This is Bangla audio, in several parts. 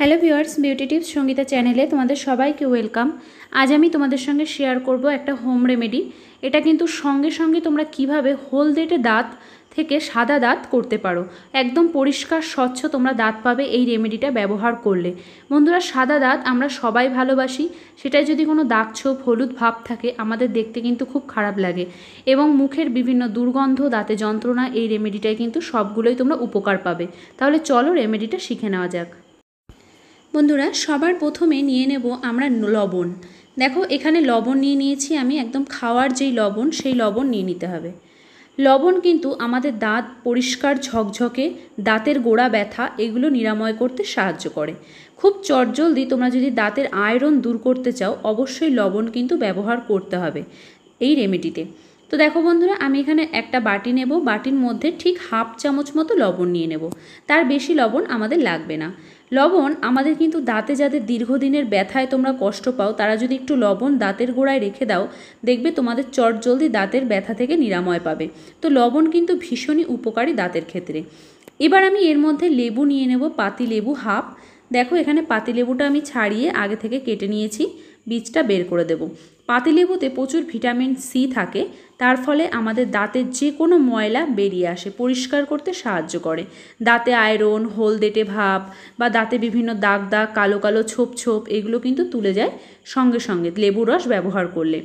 hello viewers beauty tips Sangeeta চ্যানেলে তোমাদের সবাইকে ওয়েলকাম আজ আমি তোমাদের সঙ্গে শেয়ার করব একটা হোম রেমেডি এটা কিন্তু সঙ্গে সঙ্গে তোমরা কিভাবে হলদেটে দাঁত থেকে সাদা দাঁত করতে পারো একদম পরিষ্কার স্বচ্ছ তোমরা দাঁত পাবে এই রেমেডিটা ব্যবহার করলে বন্ধুরা সাদা দাঁত আমরা সবাই ভালোবাসি সেটায় যদি কোনো দাগ ছোপ হলুদ ভাব থাকে আমাদের দেখতে কিন্তু খুব খারাপ লাগে এবং মুখের বিভিন্ন দুর্গন্ধ দাঁতে যন্ত্রণা এই রেমেডিটায় কিন্তু সবগুলোই তোমরা উপকার পাবে তাহলে চলো রেমেডিটা শিখে নেওয়া যাক বন্ধুরা সবার প্রথমে নিয়ে নেব আমরা লবণ দেখো এখানে লবণ নিয়ে নিয়েছি আমি একদম খাওয়ার যেই লবণ সেই লবণ নিয়ে নিতে হবে লবণ কিন্তু আমাদের দাঁত পরিষ্কার ঝকঝকে দাঁতের গোড়া ব্যথা এগুলো নিরাময় করতে সাহায্য করে খুব চটজলদি তোমরা যদি দাঁতের আয়রন দূর করতে চাও অবশ্যই লবণ কিন্তু ব্যবহার করতে হবে এই রেমেডিতে তো দেখো বন্ধুরা আমি এখানে একটা বাটি নেব বাটির মধ্যে ঠিক হাফ চামচ মতো লবণ নিয়ে নেব তার বেশি লবণ আমাদের লাগবে না লবণ আমাদের কিন্তু দাঁতে যাদের দীর্ঘদিনের ব্যথায় তোমরা কষ্ট পাও তারা যদি একটু লবণ দাঁতের গোড়ায় রেখে দাও দেখবে তোমাদের চট জলদি দাঁতের ব্যথা থেকে নিরাময় পাবে তো লবণ কিন্তু ভীষণই উপকারী দাঁতের ক্ষেত্রে এবার আমি এর মধ্যে লেবু নিয়ে নেব পাতি লেবু হাফ দেখো এখানে পাতি লেবুটা আমি ছাড়িয়ে আগে থেকে কেটে নিয়েছি বীজটা বের করে দেবো পাতিলেবুতে প্রচুর ভিটামিন সি থাকে তার ফলে আমাদের দাঁতের যে কোনো ময়লা বেরিয়ে আসে পরিষ্কার করতে সাহায্য করে দাঁতে আয়রন হলদেটে ভাব বা দাঁতে বিভিন্ন দাগ দাগ কালো কালো ছোপ ছোপ এগুলো কিন্তু তুলে যায় সঙ্গে সঙ্গে লেবুর রস ব্যবহার করলে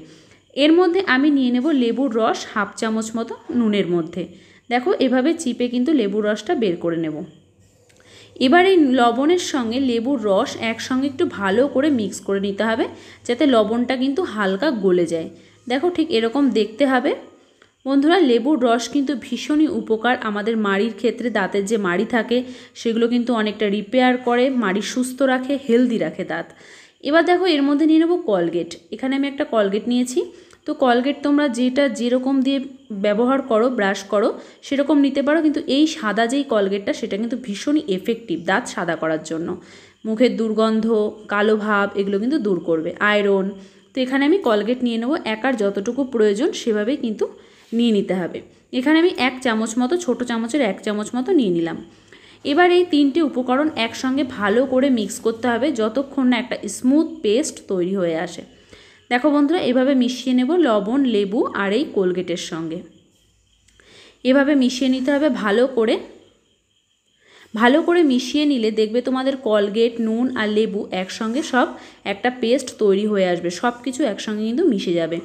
এর মধ্যে আমি নিয়ে নেব লেবুর রস হাফ চামচ মতো নুনের মধ্যে দেখো এভাবে চিপে কিন্তু লেবুর রসটা বের করে নেবো এবার এই লবণের সঙ্গে লেবুর রস একসঙ্গে একটু ভালো করে মিক্স করে নিতে হবে যাতে লবণটা কিন্তু হালকা গলে যায় দেখো ঠিক এরকম দেখতে হবে বন্ধুরা লেবুর রস কিন্তু ভীষণই উপকার আমাদের মাড়ির ক্ষেত্রে দাঁতের যে মাড়ি থাকে সেগুলো কিন্তু অনেকটা রিপেয়ার করে মাড়ি সুস্থ রাখে হেলদি রাখে দাঁত এবার দেখো এর মধ্যে নিয়ে নেবো কলগেট এখানে আমি একটা কলগেট নিয়েছি তো কলগেট তোমরা যেটা যেরকম দিয়ে ব্যবহার করো ব্রাশ করো সেরকম নিতে পারো কিন্তু এই সাদা যেই কলগেটটা সেটা কিন্তু ভীষণই এফেক্টিভ দাঁত সাদা করার জন্য মুখের দুর্গন্ধ কালো ভাব এগুলো কিন্তু দূর করবে আয়রন তো এখানে আমি কলগেট নিয়ে নেবো একার যতটুকু প্রয়োজন সেভাবেই কিন্তু নিয়ে নিতে হবে এখানে আমি এক চামচ মতো ছোট চামচের এক চামচ মতো নিয়ে নিলাম এবার এই তিনটে উপকরণ একসঙ্গে ভালো করে মিক্স করতে হবে যতক্ষণ না একটা স্মুথ পেস্ট তৈরি হয়ে আসে দেখো বন্ধুরা এভাবে মিশিয়ে নেব লবণ লেবু আর এই কোলগেটের সঙ্গে এভাবে মিশিয়ে নিতে হবে ভালো করে ভালো করে মিশিয়ে নিলে দেখবে তোমাদের কলগেট নুন আর লেবু একসঙ্গে সব একটা পেস্ট তৈরি হয়ে আসবে সব কিছু একসঙ্গে কিন্তু মিশে যাবে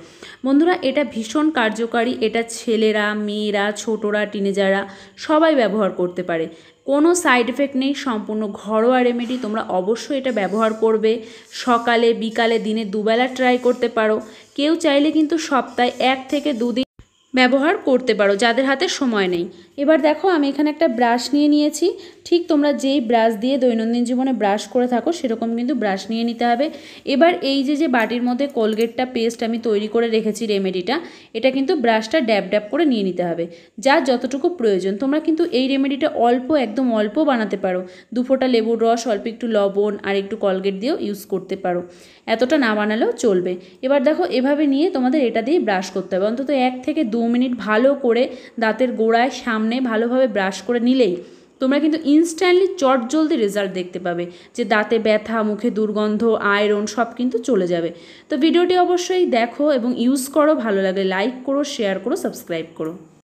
বন্ধুরা এটা ভীষণ কার্যকারী এটা ছেলেরা মেয়েরা ছোটরা টিনেজাররা সবাই ব্যবহার করতে পারে কোনো সাইড এফেক্ট নেই সম্পূর্ণ ঘরোয়া রেমেডি তোমরা অবশ্যই এটা ব্যবহার করবে সকালে বিকালে দিনে দুবেলা ট্রাই করতে পারো কেউ চাইলে কিন্তু সপ্তাহে এক থেকে দুদিন ব্যবহার করতে পারো যাদের হাতে সময় নেই এবার দেখো আমি এখানে একটা ব্রাশ নিয়ে নিয়েছি ঠিক তোমরা যেই ব্রাশ দিয়ে দৈনন্দিন জীবনে ব্রাশ করে থাকো সেরকম কিন্তু ব্রাশ নিয়ে নিতে হবে এবার এই যে যে বাটির মধ্যে কোলগেটটা পেস্ট আমি তৈরি করে রেখেছি রেমেডিটা এটা কিন্তু ব্রাশটা ড্যাব ড্যাব করে নিয়ে নিতে হবে যা যতটুকু প্রয়োজন তোমরা কিন্তু এই রেমেডিটা অল্প একদম অল্প বানাতে পারো দুফোটা লেবুর রস অল্প একটু লবণ আর একটু কলগেট দিয়েও ইউজ করতে পারো এতটা না বানালেও চলবে এবার দেখো এভাবে নিয়ে তোমাদের এটা দিয়ে ব্রাশ করতে হবে অন্তত এক থেকে দু মিনিট ভালো করে দাঁতের গোড়ায় সামনে ভালোভাবে ব্রাশ করে নিলেই তোমরা কিন্তু ইনস্ট্যান্টলি চটজলদি রেজাল্ট দেখতে পাবে যে দাঁতে ব্যথা মুখে দুর্গন্ধ আয়রন সব কিন্তু চলে যাবে তো ভিডিওটি অবশ্যই দেখো এবং ইউজ করো ভালো লাগলে লাইক করো শেয়ার করো সাবস্ক্রাইব করো